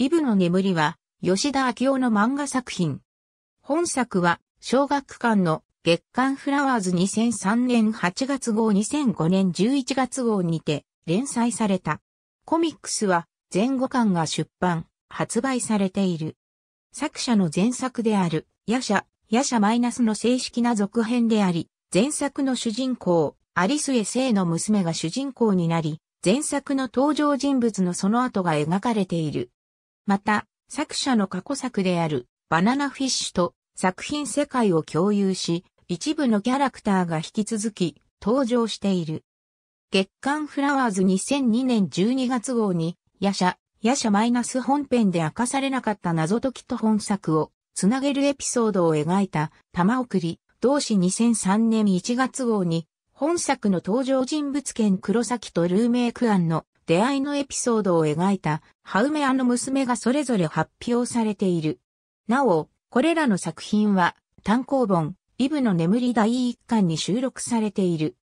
イブの眠りは、吉田明夫の漫画作品。本作は、小学館の月刊フラワーズ2003年8月号2005年11月号にて連載された。コミックスは、前後巻が出版、発売されている。作者の前作である、夜ヤ夜ャマイナスの正式な続編であり、前作の主人公、アリスエ聖の娘が主人公になり、前作の登場人物のその後が描かれている。また、作者の過去作であるバナナフィッシュと作品世界を共有し、一部のキャラクターが引き続き登場している。月刊フラワーズ2002年12月号に、夜叉、夜叉マイナス本編で明かされなかった謎解きと本作をつなげるエピソードを描いた玉送り、同志2003年1月号に、本作の登場人物兼黒崎とルーメイク案の出会いのエピソードを描いた、ハウメアの娘がそれぞれ発表されている。なお、これらの作品は、単行本、イブの眠り第一巻に収録されている。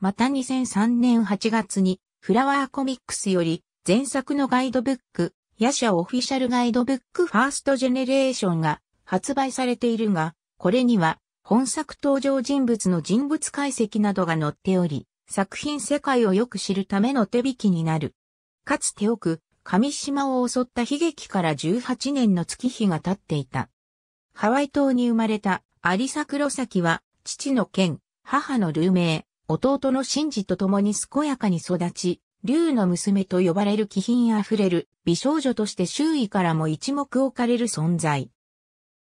また2003年8月に、フラワーコミックスより、前作のガイドブック、ヤシャオフィシャルガイドブックファーストジェネレーションが発売されているが、これには、本作登場人物の人物解析などが載っており、作品世界をよく知るための手引きになる。かつて奥、上島を襲った悲劇から18年の月日が経っていた。ハワイ島に生まれた有沙黒崎は、父の剣、母のルーメイ、弟のシンジと共に健やかに育ち、竜の娘と呼ばれる気品あふれる美少女として周囲からも一目置かれる存在。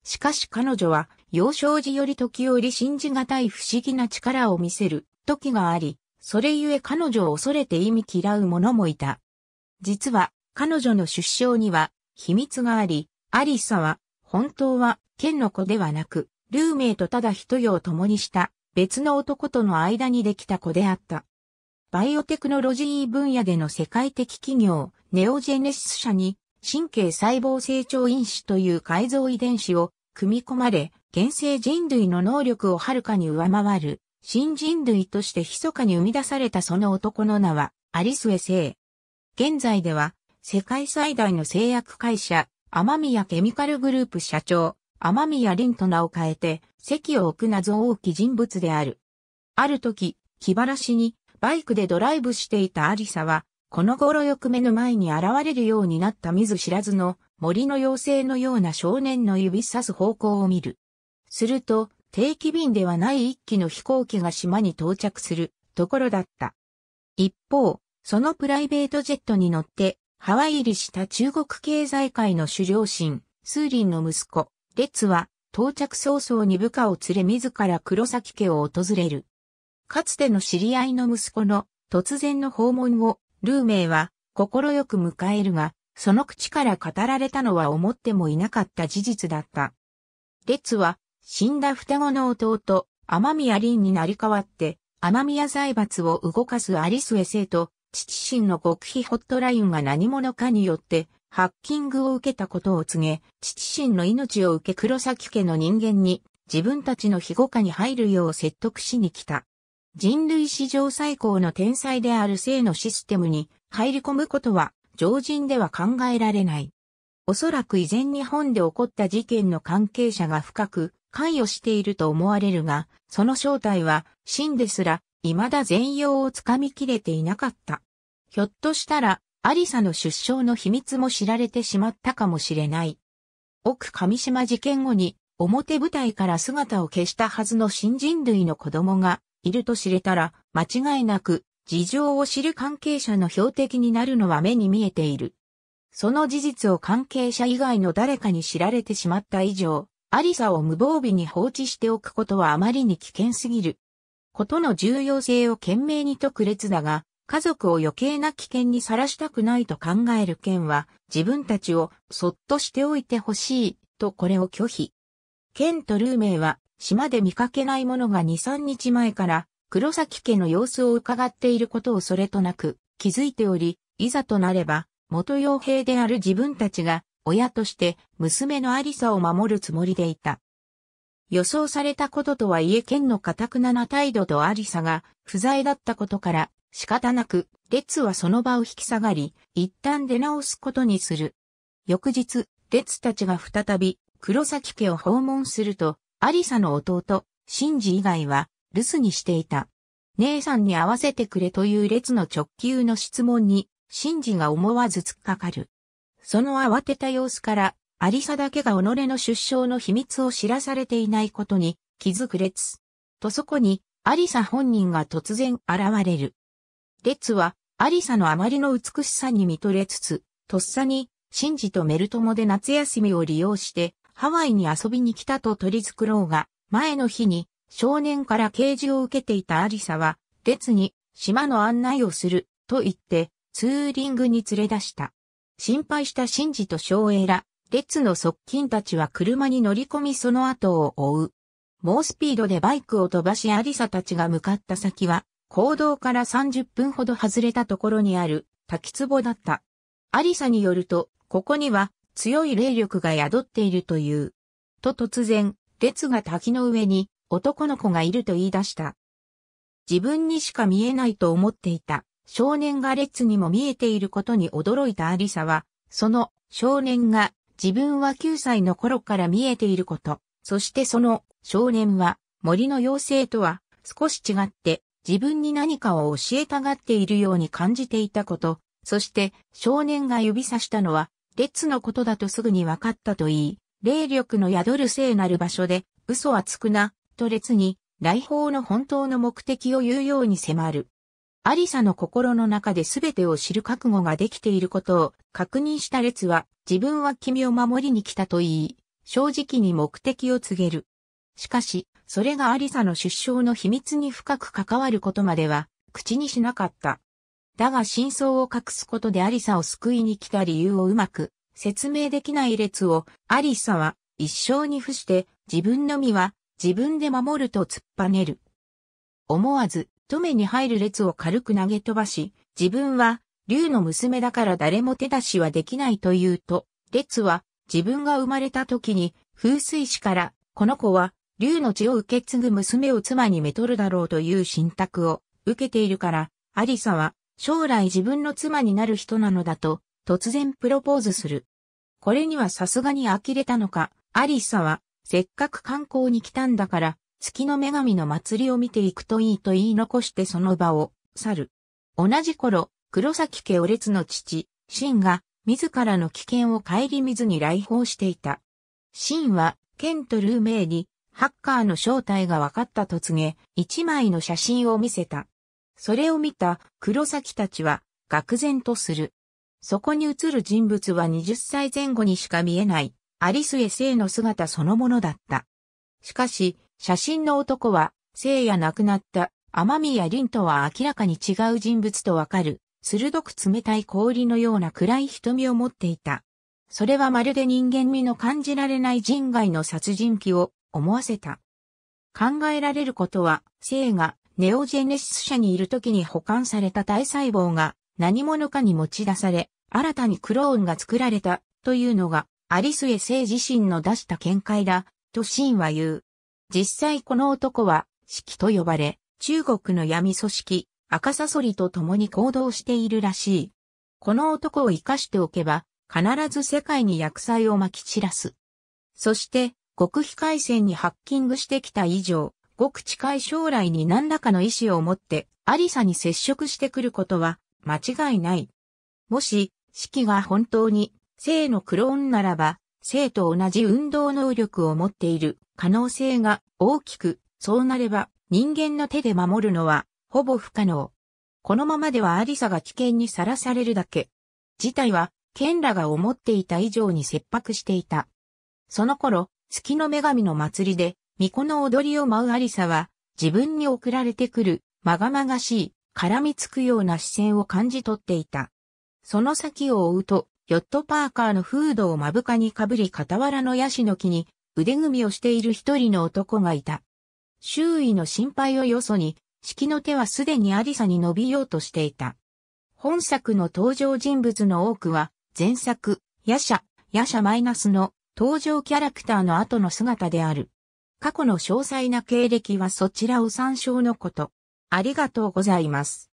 しかし彼女は幼少時より時折信じがたい不思議な力を見せる時があり、それゆえ彼女を恐れて意味嫌う者もいた。実は、彼女の出生には秘密があり、アリサは、本当は、剣の子ではなく、ルーメイとただ一夜を共にした別の男との間にできた子であった。バイオテクノロジー分野での世界的企業、ネオジェネシス社に神経細胞成長因子という改造遺伝子を組み込まれ、現世人類の能力をはるかに上回る新人類として密かに生み出されたその男の名は、アリスエセ現在では、世界最大の製薬会社、アマミヤケミカルグループ社長、アマミヤリンと名を変えて、席を置く謎多き人物である。ある時、気晴らしに、バイクでドライブしていたアリサは、この頃よく目の前に現れるようになった見ず知らずの森の妖精のような少年の指さす方向を見る。すると、定期便ではない一機の飛行機が島に到着するところだった。一方、そのプライベートジェットに乗って、ハワイ入りした中国経済界の主良心、スーリンの息子、列は、到着早々に部下を連れ自ら黒崎家を訪れる。かつての知り合いの息子の突然の訪問を、ルーメイは、快く迎えるが、その口から語られたのは思ってもいなかった事実だった。列は、死んだ双子の弟、天宮凛になり代わって、天宮財閥を動かす有末生と、父親の極秘ホットラインが何者かによって、ハッキングを受けたことを告げ、父親の命を受け黒崎家の人間に、自分たちの庇護下に入るよう説得しに来た。人類史上最高の天才である性のシステムに入り込むことは常人では考えられない。おそらく以前日本で起こった事件の関係者が深く関与していると思われるが、その正体は、真ですら、未だ全容をつかみきれていなかった。ひょっとしたら、アリサの出生の秘密も知られてしまったかもしれない。奥上島事件後に、表舞台から姿を消したはずの新人類の子供がいると知れたら、間違いなく、事情を知る関係者の標的になるのは目に見えている。その事実を関係者以外の誰かに知られてしまった以上、アリサを無防備に放置しておくことはあまりに危険すぎる。ことの重要性を懸命にとく列だが、家族を余計な危険にさらしたくないと考える件は、自分たちをそっとしておいてほしい、とこれを拒否。ケンとルーメイは、島で見かけないものが2、3日前から、黒崎家の様子を伺っていることをそれとなく、気づいており、いざとなれば、元傭兵である自分たちが親として娘のアリサを守るつもりでいた。予想されたこととはいえ剣の堅くなな態度とアリサが不在だったことから仕方なく、列はその場を引き下がり、一旦出直すことにする。翌日、列たちが再び黒崎家を訪問すると、アリサの弟、シンジ以外は留守にしていた。姉さんに会わせてくれという列の直球の質問に、シンジが思わず突っかかる。その慌てた様子から、アリサだけが己の出生の秘密を知らされていないことに気づく列。とそこに、アリサ本人が突然現れる。列は、アリサのあまりの美しさに見とれつつ、とっさに、シンジとメルトモで夏休みを利用して、ハワイに遊びに来たと取り繕うが、前の日に、少年から啓示を受けていたアリサは、列に、島の案内をする、と言って、ツーリングに連れ出した。心配したシンジと昭栄ら、列の側近たちは車に乗り込みその後を追う。猛スピードでバイクを飛ばしアリサたちが向かった先は、行動から30分ほど外れたところにある滝壺だった。アリサによると、ここには強い霊力が宿っているという。と突然、列が滝の上に男の子がいると言い出した。自分にしか見えないと思っていた。少年が列にも見えていることに驚いたアリサは、その少年が自分は9歳の頃から見えていること、そしてその少年は森の妖精とは少し違って自分に何かを教えたがっているように感じていたこと、そして少年が指さしたのは列のことだとすぐに分かったと言い、霊力の宿る聖なる場所で嘘はつくな、と列に来訪の本当の目的を言うように迫る。アリサの心の中で全てを知る覚悟ができていることを確認した列は自分は君を守りに来たと言い、正直に目的を告げる。しかし、それがアリサの出生の秘密に深く関わることまでは口にしなかった。だが真相を隠すことでアリサを救いに来た理由をうまく説明できない列をアリサは一生に付して自分の身は自分で守ると突っぱねる。思わず人目に入る列を軽く投げ飛ばし、自分は、竜の娘だから誰も手出しはできないと言うと、列は、自分が生まれた時に、風水師から、この子は、竜の血を受け継ぐ娘を妻にめとるだろうという信託を受けているから、アリサは、将来自分の妻になる人なのだと、突然プロポーズする。これにはさすがに呆れたのか、アリサは、せっかく観光に来たんだから、月の女神の祭りを見ていくといいと言い残してその場を去る。同じ頃、黒崎家お列の父、シンが、自らの危険を顧みずに来訪していた。シンは、ケント・ルーメイに、ハッカーの正体が分かったと告げ、一枚の写真を見せた。それを見た黒崎たちは、愕然とする。そこに映る人物は20歳前後にしか見えない、アリスエ星の姿そのものだった。しかし、写真の男は、聖夜亡くなった天宮凛とは明らかに違う人物とわかる、鋭く冷たい氷のような暗い瞳を持っていた。それはまるで人間味の感じられない人外の殺人鬼を思わせた。考えられることは、生がネオジェネシス社にいる時に保管された体細胞が何者かに持ち出され、新たにクローンが作られたというのが、アリスエ生自身の出した見解だ、とシンは言う。実際この男は、式と呼ばれ、中国の闇組織、赤サソリと共に行動しているらしい。この男を生かしておけば、必ず世界に薬剤をまき散らす。そして、極秘回線にハッキングしてきた以上、ごく近い将来に何らかの意思を持って、アリサに接触してくることは、間違いない。もし、式が本当に、性のクローンならば、性と同じ運動能力を持っている可能性が大きく、そうなれば人間の手で守るのはほぼ不可能。このままではアリサが危険にさらされるだけ。事態は、ケンラが思っていた以上に切迫していた。その頃、月の女神の祭りで、巫女の踊りを舞うアリサは、自分に送られてくる、まがまがしい、絡みつくような視線を感じ取っていた。その先を追うと、ヨットパーカーのフードを目深にかぶり傍らのヤシの木に腕組みをしている一人の男がいた。周囲の心配をよそに、式の手はすでにアリサに伸びようとしていた。本作の登場人物の多くは、前作、ヤシャ、ヤシャマイナスの登場キャラクターの後の姿である。過去の詳細な経歴はそちらを参照のこと。ありがとうございます。